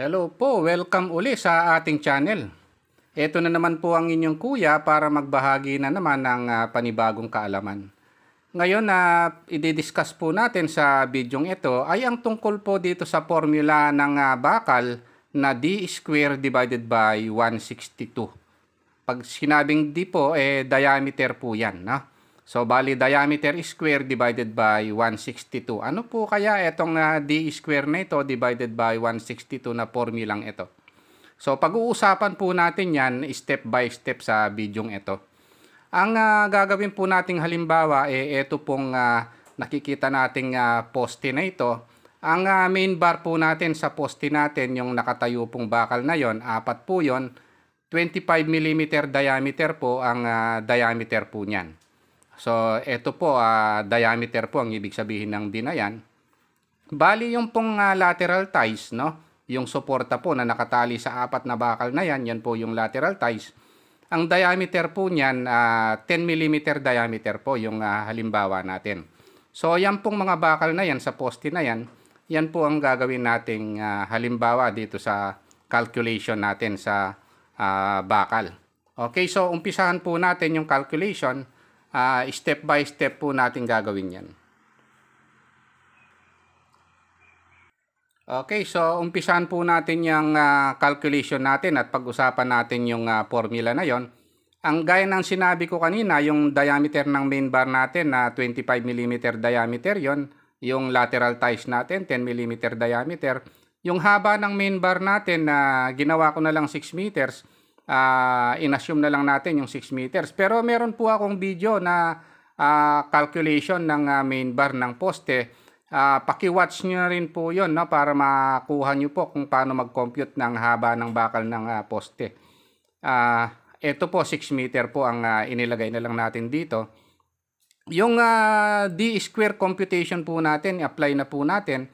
Hello po, welcome uli sa ating channel. Ito na naman po ang inyong kuya para magbahagi na naman ng ah, panibagong kaalaman. Ngayon na uh, i-discuss po natin sa bidyong ito ay ang tungkol po dito sa formula ng uh, bakal na d square divided by 162. Pag sinabing d po, eh diameter po yan. No? So, bali, diameter square divided by 162. Ano po kaya itong uh, d square na ito divided by 162 na formulang ito? So, pag-uusapan po natin yan step by step sa bidyong ito. Ang uh, gagawin po nating halimbawa, eh, ito pong uh, nakikita nating uh, poste na ito. Ang uh, main bar po natin sa poste natin, yung nakatayo pong bakal na yon, apat po yon, 25 mm diameter po ang uh, diameter po niyan. So, ito po, uh, diameter po ang ibig sabihin ng dinayan. Bali yung pong uh, lateral ties, no? Yung suporta po na nakatali sa apat na bakal na yan, yan po yung lateral ties. Ang diameter po niyan, uh, 10 mm diameter po yung uh, halimbawa natin. So, yan pong mga bakal na yan, sa poste na yan, yan po ang gagawin nating uh, halimbawa dito sa calculation natin sa uh, bakal. Okay, so umpisahan po natin yung calculation uh, step by step po natin gagawin yan. Okay, so umpisan po natin yung uh, calculation natin at pag-usapan natin yung uh, formula na yon. Ang gaya ng sinabi ko kanina, yung diameter ng main bar natin na 25 mm diameter yon, yung lateral ties natin 10 mm diameter, yung haba ng main bar natin na ginawa ko na lang 6 meters, uh, inassume na lang natin yung 6 meters. Pero meron po akong video na uh, calculation ng uh, main bar ng poste. Uh, paki-watch nyo na rin po yon no, para makuha nyo po kung paano mag-compute ng haba ng bakal ng uh, poste. Uh, ito po, 6 meter po ang uh, inilagay na lang natin dito. Yung uh, D-square computation po natin, apply na po natin,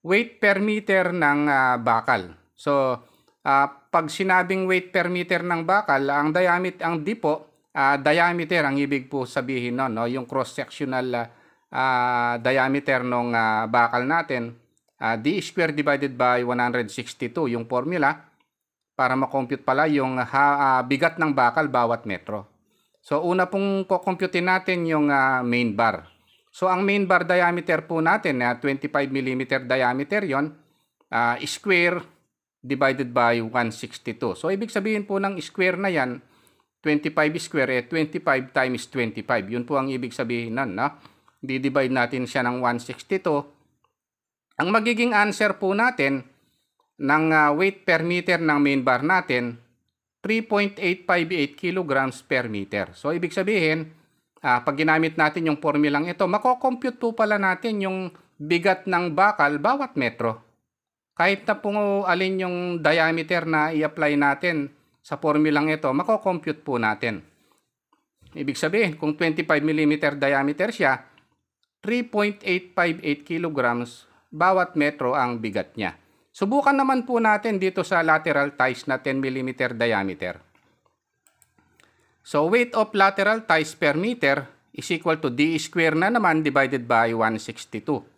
weight per meter ng uh, bakal. So, Uh, pag sinabing weight per meter ng bakal, ang diameter, ang di po, uh, ah, diameter ang ibig po sabihin no, no yung cross-sectional uh, uh, diameter ng uh, bakal natin, uh, d square divided by 162 yung formula para ma-compute pala yung uh, bigat ng bakal bawat metro. So una pong kukumpute natin yung uh, main bar. So ang main bar diameter po natin, uh, 25 mm diameter yon uh, square divided by 162. So, ibig sabihin po ng square na yan, 25 square, eh, 25 times 25. Yun po ang ibig sabihin nun, na? Didivide natin siya ng 162. Ang magiging answer po natin ng uh, weight per meter ng main bar natin, 3.858 kilograms per meter. So, ibig sabihin, uh, pag ginamit natin yung formulang ito, makocompute po pala natin yung bigat ng bakal bawat metro kahit na po alin yung diameter na i-apply natin sa formulang ito, compute po natin. Ibig sabihin, kung 25 mm diameter siya, 3.858 kilograms bawat metro ang bigat niya. Subukan naman po natin dito sa lateral ties na 10 mm diameter. So weight of lateral ties per meter is equal to d square na naman divided by 162.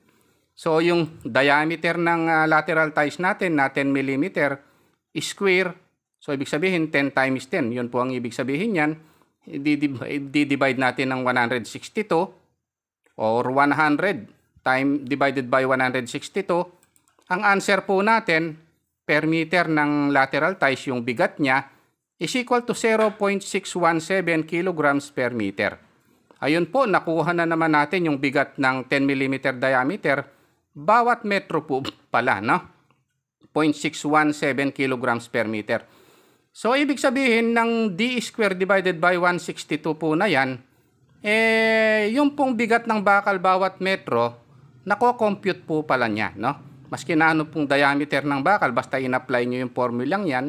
So yung diameter ng uh, lateral ties natin na 10 mm square. So ibig sabihin 10 times 10. Yun po ang ibig sabihin niyan. Di-divide natin ng 162 or 100 time divided by 162. Ang answer po natin per meter ng lateral ties yung bigat niya is equal to 0.617 kilograms per meter. Ayun po, nakuha na naman natin yung bigat ng 10 mm diameter bawat metro po pala, no? 0.617 kilograms per meter. So, ibig sabihin ng d square divided by 162 po na yan, eh, yung pong bigat ng bakal bawat metro, nako-compute po pala niya, no? Maski na ano pong diameter ng bakal, basta inapply niyo nyo yung formulang yan,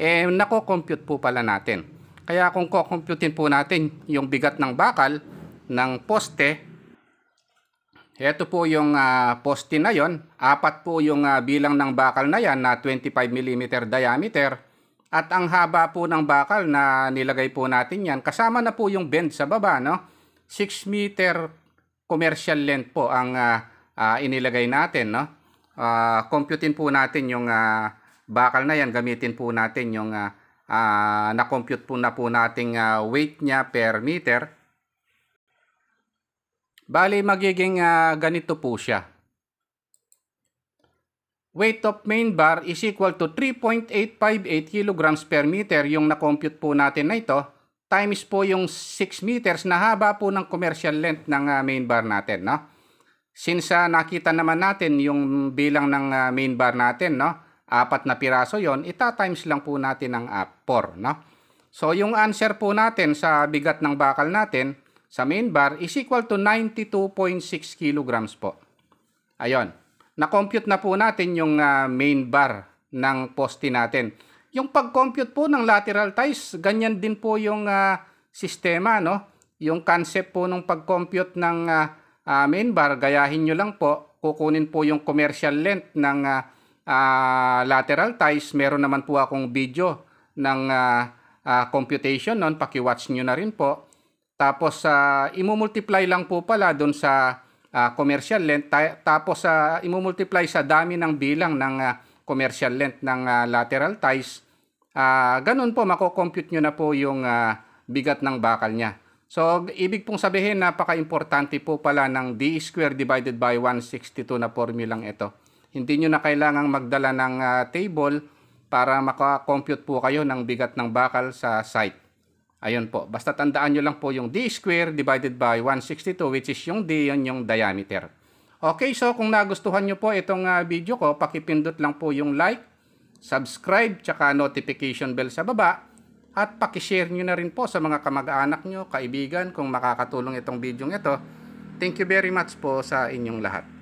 eh, nako-compute po pala natin. Kaya kung kukomputin po natin yung bigat ng bakal ng poste ito po yung uh, ah, poste na yon. Apat po yung uh, bilang ng bakal na yan na 25 mm diameter. At ang haba po ng bakal na nilagay po natin yan, kasama na po yung bend sa baba, no? 6 meter commercial length po ang uh, uh, inilagay natin, no? Uh, computein po natin yung uh, bakal na yan. Gamitin po natin yung uh, uh, na-compute po na po nating uh, weight niya per meter. Bali, magiging uh, ganito po siya. Weight of main bar is equal to 3.858 kilograms per meter yung na-compute po natin na ito times po yung 6 meters na haba po ng commercial length ng uh, main bar natin, no? Since uh, nakita naman natin yung bilang ng uh, main bar natin, no? Apat na piraso yon, ita times lang po natin ng uh, 4, no? So yung answer po natin sa bigat ng bakal natin sa main bar is equal to 92.6 kilograms po. Ayon. Na-compute na po natin yung uh, main bar ng poste natin. Yung pag-compute po ng lateral ties, ganyan din po yung uh, sistema, no? Yung concept po ng pag-compute ng uh, uh, main bar, gayahin nyo lang po, kukunin po yung commercial length ng uh, uh, lateral ties. Meron naman po akong video ng uh, uh, computation noon, paki-watch nyo na rin po tapos uh, imumultiply lang po pala doon sa uh, commercial length ta- tapos uh, imumultiply sa dami ng bilang ng uh, commercial length ng uh, lateral ties. Uh, ganun po mako-compute niyo na po yung uh, bigat ng bakal niya. So ibig pong sabihin napaka-importante po pala ng d squared divided by 162 na formulang ito. Hindi niyo na kailangang magdala ng uh, table para maka-compute po kayo ng bigat ng bakal sa site. Ayun po. Basta tandaan nyo lang po yung d square divided by 162 which is yung d, yun yung diameter. Okay, so kung nagustuhan nyo po itong uh, video ko, pakipindot lang po yung like, subscribe, tsaka notification bell sa baba. At pakishare nyo na rin po sa mga kamag-anak nyo, kaibigan, kung makakatulong itong video ito. Thank you very much po sa inyong lahat.